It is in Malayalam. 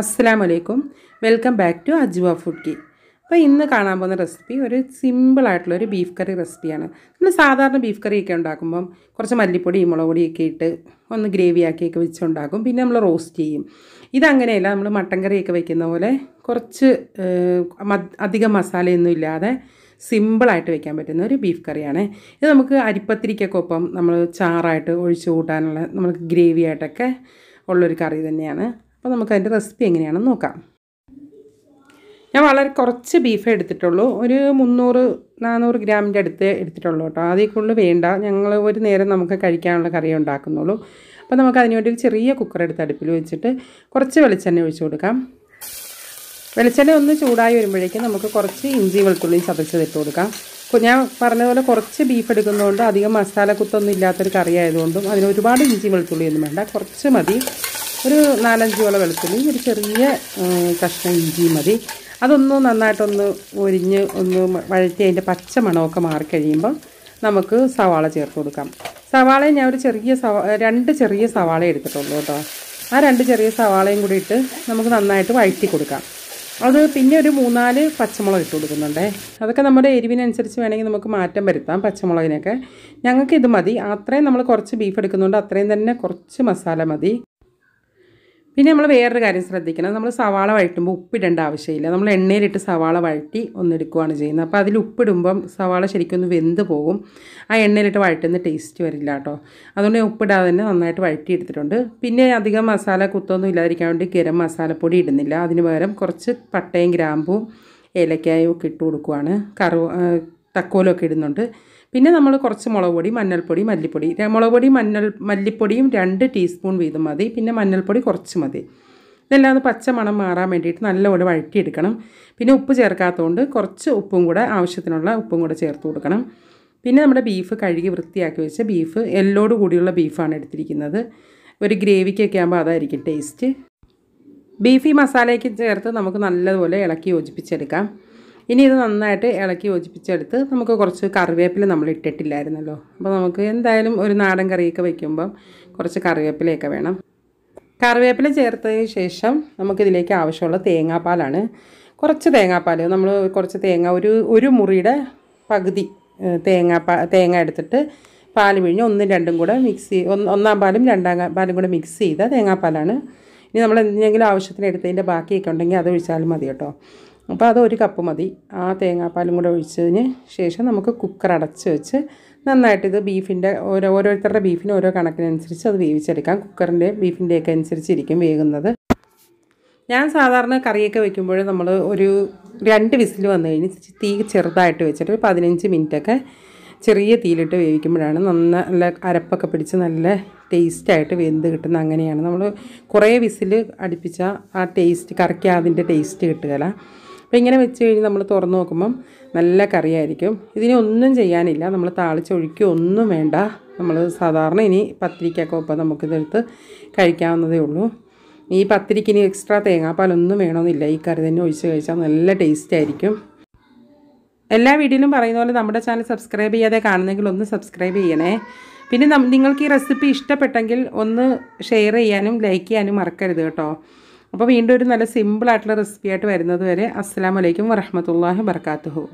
അസ്സാം വലൈക്കും വെൽക്കം ബാക്ക് ടു അജുവ ഫുഡ് കി അപ്പോൾ ഇന്ന് കാണാൻ പോകുന്ന റെസിപ്പി ഒരു സിമ്പിളായിട്ടുള്ള ഒരു ബീഫ് കറി റെസിപ്പിയാണ് നമ്മൾ സാധാരണ ബീഫ് കറിയൊക്കെ ഉണ്ടാക്കുമ്പം കുറച്ച് മല്ലിപ്പൊടി മുളക് പൊടിയൊക്കെ ഇട്ട് ഒന്ന് ഗ്രേവിയാക്കിയൊക്കെ വെച്ചുണ്ടാക്കും പിന്നെ നമ്മൾ റോസ്റ്റ് ചെയ്യും ഇതങ്ങനെയല്ല നമ്മൾ മട്ടൻ കറിയൊക്കെ വെക്കുന്ന പോലെ കുറച്ച് അധികം മസാലയൊന്നും ഇല്ലാതെ സിമ്പിളായിട്ട് വെക്കാൻ പറ്റുന്ന ഒരു ബീഫ് കറിയാണ് ഇത് നമുക്ക് അരിപ്പത്തിരിക്കൊക്കെ ഒപ്പം നമ്മൾ ചാറായിട്ട് ഒഴിച്ചു കൂട്ടാനുള്ള നമുക്ക് ഗ്രേവിയായിട്ടൊക്കെ ഉള്ളൊരു കറി തന്നെയാണ് അപ്പോൾ നമുക്ക് അതിൻ്റെ റെസിപ്പി എങ്ങനെയാണെന്ന് നോക്കാം ഞാൻ വളരെ കുറച്ച് ബീഫ് എടുത്തിട്ടുള്ളൂ ഒരു മുന്നൂറ് നാനൂറ് ഗ്രാമിൻ്റെ അടുത്ത് എടുത്തിട്ടുള്ളൂ കേട്ടോ അതേ കൂടുതൽ വേണ്ട ഞങ്ങൾ ഒരു നേരം നമുക്ക് കഴിക്കാനുള്ള കറി ഉണ്ടാക്കുന്നുള്ളൂ അപ്പോൾ നമുക്ക് അതിനുവേണ്ടി ഒരു ചെറിയ കുക്കർ എടുത്ത് അടുപ്പിൽ വെച്ചിട്ട് കുറച്ച് വെളിച്ചെണ്ണ ഒഴിച്ചു കൊടുക്കാം വെളിച്ചെണ്ണ ഒന്ന് ചൂടായി വരുമ്പോഴേക്കും നമുക്ക് കുറച്ച് ഇഞ്ചി വെളുത്തുള്ളിയും ചതച്ചതിട്ട് കൊടുക്കാം ഞാൻ പറഞ്ഞതുപോലെ കുറച്ച് ബീഫ് എടുക്കുന്നതുകൊണ്ട് അധികം മസാല കുത്തൊന്നും ഇല്ലാത്തൊരു കറി ആയതുകൊണ്ടും അതിന് ഒരുപാട് ഇഞ്ചി വെളുത്തുള്ളിയൊന്നും വേണ്ട കുറച്ച് മതി ഒരു നാലഞ്ച് കോള വെളുത്തുള്ളി ഒരു ചെറിയ കഷ്ണം ഇഞ്ചി മതി അതൊന്ന് നന്നായിട്ടൊന്ന് ഒരിഞ്ഞ് ഒന്ന് വഴറ്റി അതിൻ്റെ പച്ച മണമൊക്കെ മാറിക്കഴിയുമ്പോൾ നമുക്ക് സവാള ചേർത്ത് കൊടുക്കാം സവാള ഞാൻ ഒരു ചെറിയ സവാ രണ്ട് ചെറിയ സവാള എടുത്തിട്ടുള്ളൂ കേട്ടോ ആ രണ്ട് ചെറിയ സവാളയും കൂടി ഇട്ട് നമുക്ക് നന്നായിട്ട് വഴറ്റി കൊടുക്കാം അത് പിന്നെ ഒരു മൂന്നാല് പച്ചമുളക് ഇട്ട് കൊടുക്കുന്നുണ്ടേ അതൊക്കെ നമ്മുടെ എരിവിനനുസരിച്ച് വേണമെങ്കിൽ നമുക്ക് മാറ്റം വരുത്താം പച്ചമുളകിനൊക്കെ ഞങ്ങൾക്ക് ഇത് മതി അത്രയും നമ്മൾ കുറച്ച് ബീഫ് എടുക്കുന്നുണ്ട് അത്രയും തന്നെ കുറച്ച് മസാല മതി പിന്നെ നമ്മൾ വേറൊരു കാര്യം ശ്രദ്ധിക്കണം നമ്മൾ സവാള വഴറ്റുമ്പോൾ ഉപ്പിടേണ്ട ആവശ്യമില്ല നമ്മൾ എണ്ണയിലിട്ട് സവാള വഴറ്റി ഒന്നെടുക്കുകയാണ് ചെയ്യുന്നത് അപ്പോൾ അതിൽ ഉപ്പിടുമ്പം സവാള ശരിക്കും ഒന്ന് വെന്ത് പോകും ആ എണ്ണയിലിട്ട് വഴറ്റുന്ന ടേസ്റ്റ് വരില്ല കേട്ടോ അതുകൊണ്ട് ഉപ്പിടാതെ തന്നെ നന്നായിട്ട് വഴറ്റി എടുത്തിട്ടുണ്ട് പിന്നെ അധികം മസാല കുത്തൊന്നും ഇല്ലാതിരിക്കാൻ വേണ്ടി ഗരം മസാലപ്പൊടി ഇടുന്നില്ല അതിന് പകരം കുറച്ച് പട്ടയും ഗ്രാമ്പും ഏലക്കായും ഒക്കെ ഇട്ട് കൊടുക്കുവാണ് കറു തക്കോലൊക്കെ ഇടുന്നുണ്ട് പിന്നെ നമ്മൾ കുറച്ച് മുളക് പൊടി മഞ്ഞൾപ്പൊടി മല്ലിപ്പൊടി മുളക് പൊടി മഞ്ഞൾ മല്ലിപ്പൊടിയും രണ്ട് ടീസ്പൂൺ വീതം മതി പിന്നെ മഞ്ഞൾപ്പൊടി കുറച്ച് മതി ഇതെല്ലാം ഒന്ന് പച്ച മണം മാറാൻ വേണ്ടിയിട്ട് നല്ലപോലെ വഴറ്റിയെടുക്കണം പിന്നെ ഉപ്പ് ചേർക്കാത്തതുകൊണ്ട് കുറച്ച് ഉപ്പും കൂടെ ആവശ്യത്തിനുള്ള ഉപ്പും കൂടെ ചേർത്ത് കൊടുക്കണം പിന്നെ നമ്മുടെ ബീഫ് കഴുകി വൃത്തിയാക്കി വെച്ച ബീഫ് എല്ലോട് കൂടിയുള്ള ബീഫാണ് എടുത്തിരിക്കുന്നത് ഒരു ഗ്രേവിക്കൊക്കെ ആകുമ്പോൾ അതായിരിക്കും ടേസ്റ്റ് ബീഫ് ഈ മസാലയ്ക്ക് ചേർത്ത് നമുക്ക് നല്ലതുപോലെ ഇളക്കി യോജിപ്പിച്ചെടുക്കാം ഇനി ഇത് നന്നായിട്ട് ഇളക്കി യോജിപ്പിച്ചെടുത്ത് നമുക്ക് കുറച്ച് കറിവേപ്പില നമ്മൾ ഇട്ടിട്ടില്ലായിരുന്നല്ലോ അപ്പോൾ നമുക്ക് എന്തായാലും ഒരു നാടൻ കറിയൊക്കെ വയ്ക്കുമ്പം കുറച്ച് കറിവേപ്പിലയൊക്കെ വേണം കറിവേപ്പില ചേർത്തതിന് ശേഷം നമുക്കിതിലേക്ക് ആവശ്യമുള്ള തേങ്ങാപ്പാലാണ് കുറച്ച് തേങ്ങാപ്പാൽ നമ്മൾ കുറച്ച് തേങ്ങ ഒരു ഒരു മുറിയുടെ പകുതി തേങ്ങാപ്പാ തേങ്ങ എടുത്തിട്ട് പാൽ പിഴിഞ്ഞ് ഒന്നും രണ്ടും കൂടെ മിക്സ് ഒന്നാം പാലും രണ്ടാം പാലും കൂടെ മിക്സ് ചെയ്ത തേങ്ങാപ്പാലാണ് ഇനി നമ്മൾ എന്തെങ്കിലും ആവശ്യത്തിന് എടുത്തതിൻ്റെ ബാക്കിയൊക്കെ ഉണ്ടെങ്കിൽ അത് ഒഴിച്ചാലും മതി കേട്ടോ അപ്പോൾ അത് ഒരു കപ്പ് മതി ആ തേങ്ങാപ്പാലും കൂടെ ഒഴിച്ചതിന് ശേഷം നമുക്ക് കുക്കർ അടച്ച് വെച്ച് നന്നായിട്ട് ഇത് ബീഫിൻ്റെ ഓരോ ഓരോരുത്തരുടെ ബീഫിന് ഓരോ കണക്കിനനുസരിച്ച് അത് വേവിച്ചെടുക്കാം കുക്കറിൻ്റെ ബീഫിൻ്റെയൊക്കെ അനുസരിച്ചിരിക്കും വേകുന്നത് ഞാൻ സാധാരണ കറിയൊക്കെ വെക്കുമ്പോൾ നമ്മൾ ഒരു രണ്ട് വിസിൽ വന്നു കഴിഞ്ഞ് തീ ചെറുതായിട്ട് വെച്ചിട്ട് ഒരു പതിനഞ്ച് മിനിറ്റൊക്കെ ചെറിയ തീയിലിട്ട് വേവിക്കുമ്പോഴാണ് നന്ന നല്ല അരപ്പൊക്കെ പിടിച്ച് നല്ല ടേസ്റ്റായിട്ട് വെന്ത് കിട്ടുന്ന അങ്ങനെയാണ് നമ്മൾ കുറേ വിസിൽ അടുപ്പിച്ചാൽ ആ ടേസ്റ്റ് കറിക്ക് അതിൻ്റെ ടേസ്റ്റ് കിട്ടുകയില്ല അപ്പോൾ ഇങ്ങനെ വെച്ച് കഴിഞ്ഞ് നമ്മൾ തുറന്ന് നോക്കുമ്പം നല്ല കറിയായിരിക്കും ഇതിനെ ഒന്നും ചെയ്യാനില്ല നമ്മൾ താളിച്ചൊഴിക്കുക ഒന്നും വേണ്ട നമ്മൾ സാധാരണ ഇനി പത്തിരിക്കൊക്കെ ഒപ്പം നമുക്കിതെടുത്ത് കഴിക്കാവുന്നതേ ഉള്ളൂ ഈ ഇനി എക്സ്ട്രാ തേങ്ങാപ്പാലൊന്നും വേണമെന്നില്ല ഈ കറി തന്നെ ഒഴിച്ച് കഴിച്ചാൽ നല്ല ടേസ്റ്റ് ആയിരിക്കും എല്ലാ വീഡിയോയിലും പറയുന്ന പോലെ നമ്മുടെ ചാനൽ സബ്സ്ക്രൈബ് ചെയ്യാതെ കാണുന്നെങ്കിൽ ഒന്ന് സബ്സ്ക്രൈബ് ചെയ്യണേ പിന്നെ നിങ്ങൾക്ക് ഈ റെസിപ്പി ഇഷ്ടപ്പെട്ടെങ്കിൽ ഒന്ന് ഷെയർ ചെയ്യാനും ലൈക്ക് ചെയ്യാനും മറക്കരുത് കേട്ടോ അപ്പോൾ വീണ്ടും ഒരു നല്ല സിമ്പിളായിട്ടുള്ള റെസിപ്പി ആയിട്ട് വരുന്നത് വരെ അസ്സാം വലൈക്കും വറഹമത്തല്ലാഹി വർക്കാത്തുഹു